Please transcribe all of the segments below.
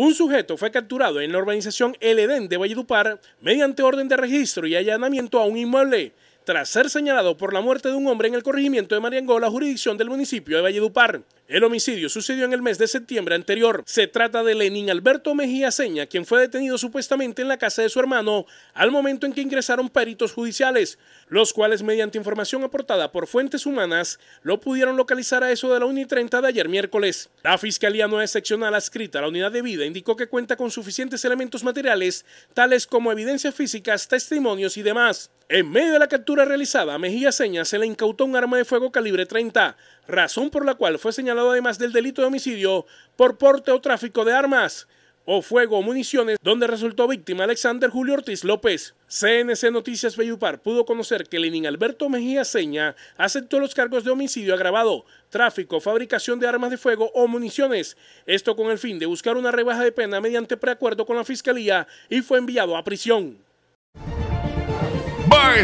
Un sujeto fue capturado en la organización El Edén de Valledupar mediante orden de registro y allanamiento a un inmueble tras ser señalado por la muerte de un hombre en el corregimiento de Mariangola, jurisdicción del municipio de Valledupar. El homicidio sucedió en el mes de septiembre anterior. Se trata de Lenín Alberto Mejía Seña, quien fue detenido supuestamente en la casa de su hermano al momento en que ingresaron peritos judiciales, los cuales mediante información aportada por fuentes humanas lo pudieron localizar a eso de la 1 y 30 de ayer miércoles. La Fiscalía no seccional adscrita a la unidad de vida indicó que cuenta con suficientes elementos materiales tales como evidencias físicas, testimonios y demás. En medio de la captura realizada Mejía Seña se le incautó un arma de fuego calibre 30, razón por la cual fue señalado además del delito de homicidio por porte o tráfico de armas o fuego o municiones, donde resultó víctima Alexander Julio Ortiz López. CNC Noticias Bellupar pudo conocer que Lenin Alberto Mejía Seña aceptó los cargos de homicidio agravado, tráfico, fabricación de armas de fuego o municiones, esto con el fin de buscar una rebaja de pena mediante preacuerdo con la Fiscalía y fue enviado a prisión.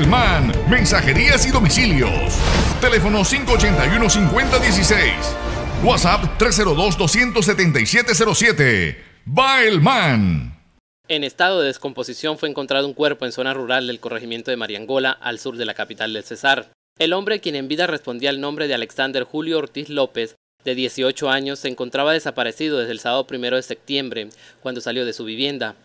Man, mensajerías y domicilios. Teléfono 581-5016. WhatsApp 302-27707. Man. En estado de descomposición fue encontrado un cuerpo en zona rural del corregimiento de Mariangola, al sur de la capital del Cesar. El hombre, quien en vida respondía al nombre de Alexander Julio Ortiz López, de 18 años, se encontraba desaparecido desde el sábado 1 de septiembre, cuando salió de su vivienda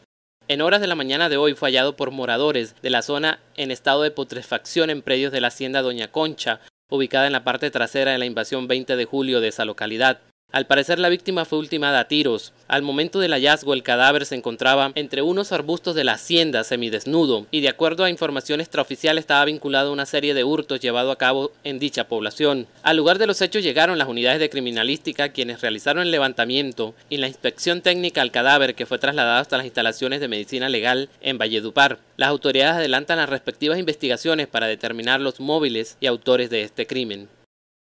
en horas de la mañana de hoy fue hallado por moradores de la zona en estado de putrefacción en predios de la hacienda Doña Concha, ubicada en la parte trasera de la invasión 20 de julio de esa localidad. Al parecer la víctima fue ultimada a tiros. Al momento del hallazgo el cadáver se encontraba entre unos arbustos de la hacienda semidesnudo y de acuerdo a información extraoficial estaba vinculado a una serie de hurtos llevado a cabo en dicha población. Al lugar de los hechos llegaron las unidades de criminalística quienes realizaron el levantamiento y la inspección técnica al cadáver que fue trasladado hasta las instalaciones de medicina legal en Valledupar. Las autoridades adelantan las respectivas investigaciones para determinar los móviles y autores de este crimen.